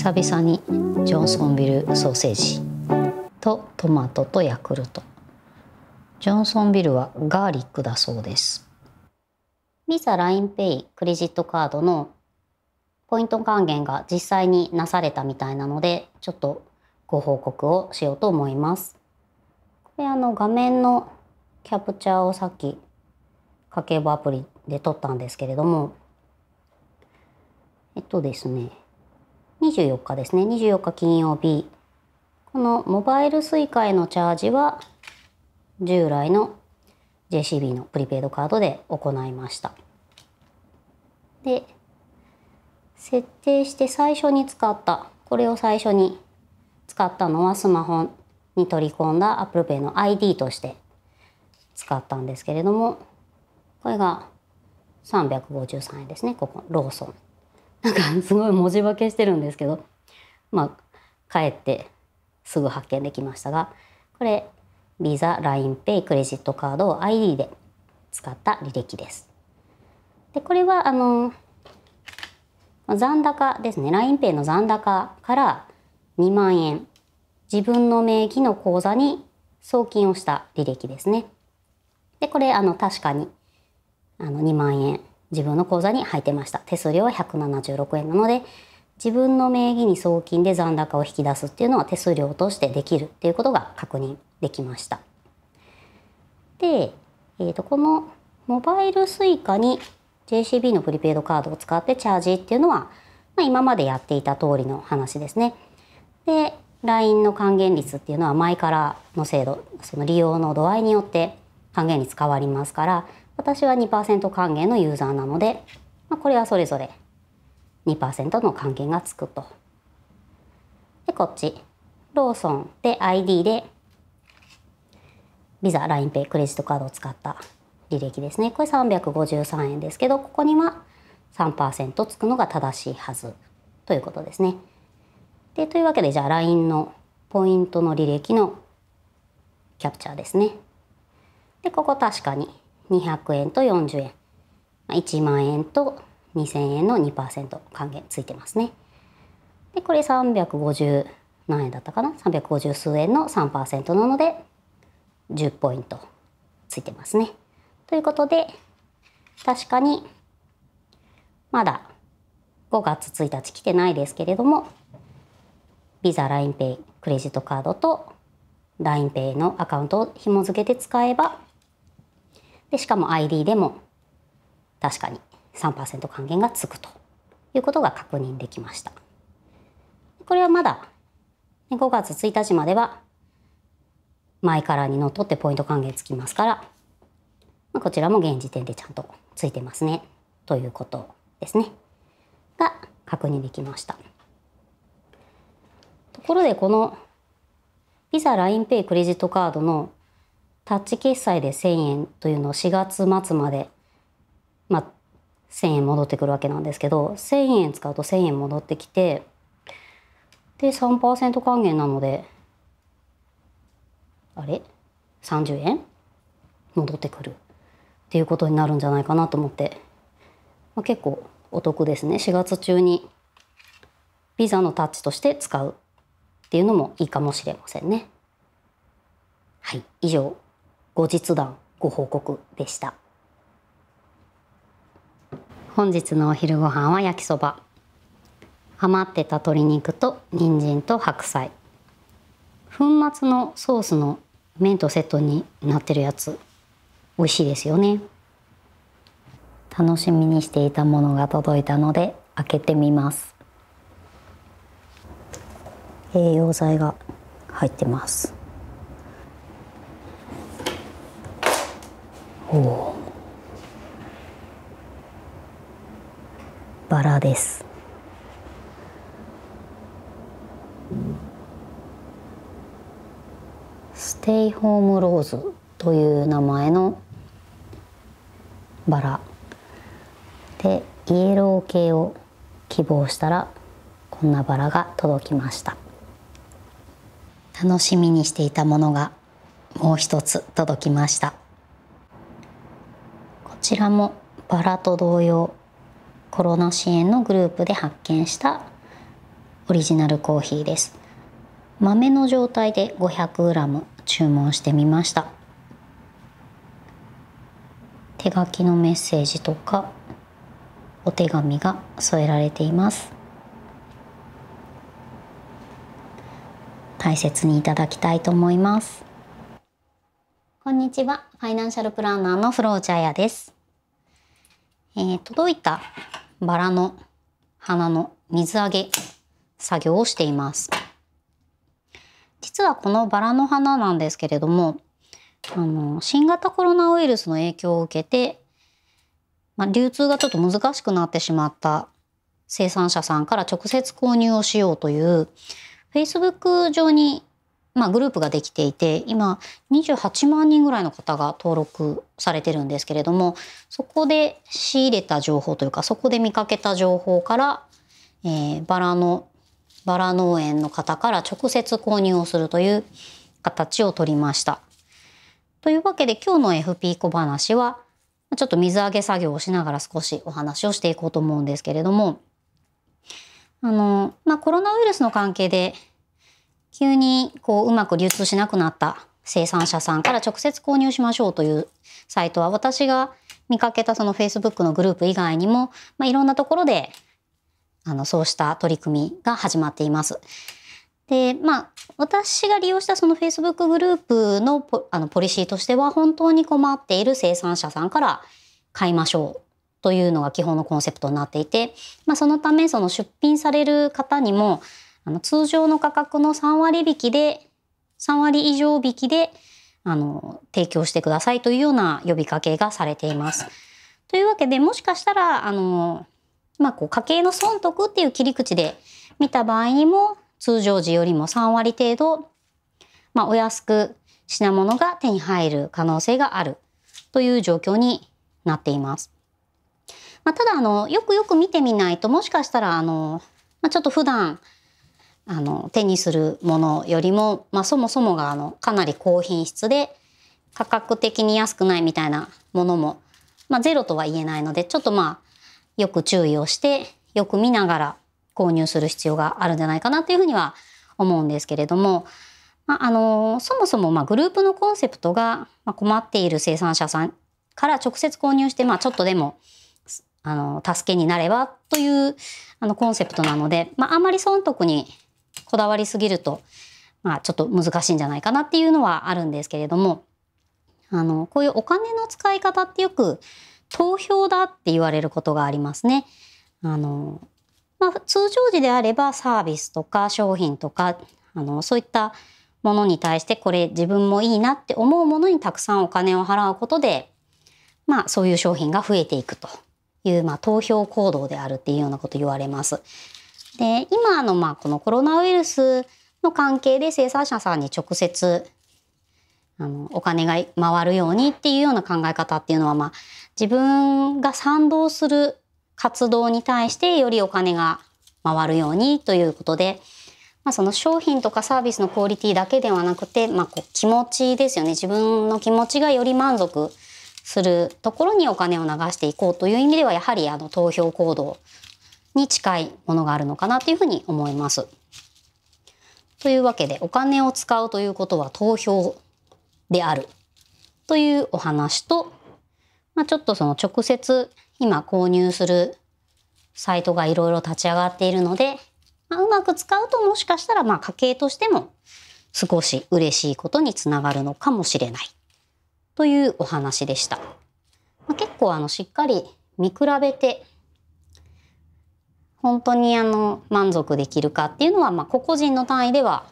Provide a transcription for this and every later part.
久々にジョンソンビルソーセージとトマトとヤクルトジョンソンビルはガーリックだそうですミサ LINEPay クレジットカードのポイント還元が実際になされたみたいなのでちょっとご報告をしようと思いますこれあの画面のキャプチャーをさっき家計簿アプリで撮ったんですけれどもえっとですね24日ですね24日金曜日このモバイル suica へのチャージは従来の JCB のプリペイドカードで行いましたで設定して最初に使ったこれを最初に使ったのはスマホに取り込んだ ApplePay の ID として使ったんですけれどもこれが353円ですねここローソンなんかすごい文字化けしてるんですけどまあ帰ってすぐ発見できましたがこれ Visa、LINEPay、クレジットカードを ID で使った履歴です。でこれはあの残高ですね LINEPay の残高から2万円自分の名義の口座に送金をした履歴ですね。でこれあの確かにあの2万円自分の口座に入ってました。手数料は176円なので、自分の名義に送金で残高を引き出すっていうのは手数料としてできるっていうことが確認できました。で、えー、とこのモバイル suica に JCB のプリペイドカードを使ってチャージっていうのは、まあ、今までやっていた通りの話ですね。で LINE の還元率っていうのは前からの制度その利用の度合いによって還元率変わりますから私は2%還元のユーザーなので、まあ、これはそれぞれ2%の還元がつくと。で、こっち。ローソンで ID で、ビザ、LINEPay、クレジットカードを使った履歴ですね。これ353円ですけど、ここには3%つくのが正しいはずということですね。で、というわけで、じゃあ LINE のポイントの履歴のキャプチャーですね。で、ここ確かに200円と40円1万円と2000円の2%還元ついてますね。でこれ350何円だったかな350数円の3%なので10ポイントついてますね。ということで確かにまだ5月1日来てないですけれども Visa、LINEPay、クレジットカードと LINEPay のアカウントを紐付けて使えばでしかも ID でも確かに3%還元がつくということが確認できました。これはまだ5月1日までは前からにのっとってポイント還元つきますから、まあ、こちらも現時点でちゃんとついてますねということですねが確認できましたところでこの Visa LINEPay クレジットカードのタッチ決済で1,000円というのを4月末まで、まあ、1,000円戻ってくるわけなんですけど1,000円使うと1,000円戻ってきてで3%還元なのであれ30円戻ってくるっていうことになるんじゃないかなと思って、まあ、結構お得ですね4月中にビザのタッチとして使うっていうのもいいかもしれませんね。はい、以上後日談ご報告でした本日のお昼ご飯は焼きそば余ってた鶏肉と人参と白菜粉末のソースの麺とセットになってるやつ美味しいですよね楽しみにしていたものが届いたので開けてみます栄養剤が入ってますおバラですステイホームローズという名前のバラでイエロー系を希望したらこんなバラが届きました楽しみにしていたものがもう一つ届きましたちらもバラと同様コロナ支援のグループで発見したオリジナルコーヒーです豆の状態で 500g 注文してみました手書きのメッセージとかお手紙が添えられています大切にいただきたいと思いますこんにちはファイナンシャルプランナーのフローチャヤですえー、届いたバラの花の水揚げ作業をしています。実はこのバラの花なんですけれどもあの新型コロナウイルスの影響を受けて、まあ、流通がちょっと難しくなってしまった生産者さんから直接購入をしようという Facebook 上にまあ、グループができていて今28万人ぐらいの方が登録されてるんですけれどもそこで仕入れた情報というかそこで見かけた情報から、えー、バラのバラ農園の方から直接購入をするという形をとりました。というわけで今日の FP 小話はちょっと水揚げ作業をしながら少しお話をしていこうと思うんですけれどもあの、まあ、コロナウイルスの関係で急にこううまく流通しなくなった生産者さんから直接購入しましょうというサイトは私が見かけたその Facebook のグループ以外にも、まあ、いろんなところであのそうした取り組みが始まっています。でまあ私が利用したその Facebook グループのポあのポリシーとしては本当に困っている生産者さんから買いましょうというのが基本のコンセプトになっていて、まあ、そのためその出品される方にもあの通常の価格の3割引きで3割以上引きであの提供してくださいというような呼びかけがされています。というわけでもしかしたらあの、まあ、こう家計の損得っていう切り口で見た場合にも通常時よりも3割程度、まあ、お安く品物が手に入る可能性があるという状況になっています。まあ、ただあのよくよく見てみないともしかしたらあの、まあ、ちょっと普段あの手にするものよりも、まあ、そもそもがあのかなり高品質で価格的に安くないみたいなものも、まあ、ゼロとは言えないのでちょっとまあよく注意をしてよく見ながら購入する必要があるんじゃないかなというふうには思うんですけれども、まあ、あのそもそもまグループのコンセプトが困っている生産者さんから直接購入して、まあ、ちょっとでもあの助けになればというあのコンセプトなので、まあ、あまり損得にこだわりすぎると、まあ、ちょっと難しいんじゃないかなっていうのはあるんですけれどもあのこういうお金の使い方ってよく投票だって言われることがありますね。あのまあ、通常時であればサービスとか商品とかあのそういったものに対してこれ自分もいいなって思うものにたくさんお金を払うことで、まあ、そういう商品が増えていくという、まあ、投票行動であるっていうようなこと言われます。で今のまあこのコロナウイルスの関係で生産者さんに直接あのお金が回るようにっていうような考え方っていうのは、まあ、自分が賛同する活動に対してよりお金が回るようにということで、まあ、その商品とかサービスのクオリティだけではなくて、まあ、こう気持ちですよね自分の気持ちがより満足するところにお金を流していこうという意味ではやはりあの投票行動に近いものがあるのかなというふうに思います。というわけでお金を使うということは投票であるというお話と、まあ、ちょっとその直接今購入するサイトがいろいろ立ち上がっているので、まあ、うまく使うともしかしたらまあ家計としても少し嬉しいことにつながるのかもしれないというお話でした。まあ、結構あのしっかり見比べて本当にあの満足できるかっていうのは、まあ、個々人の単位では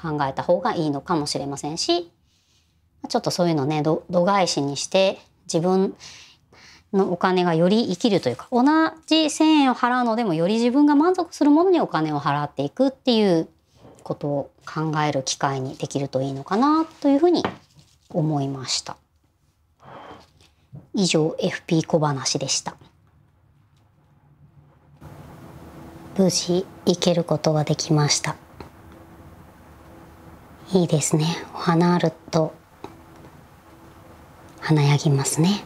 考えた方がいいのかもしれませんしちょっとそういうのね度外視にして自分のお金がより生きるというか同じ1,000円を払うのでもより自分が満足するものにお金を払っていくっていうことを考える機会にできるといいのかなというふうに思いました。以上 FP 小話でした。無事行けることができましたいいですねお花あると華やぎますね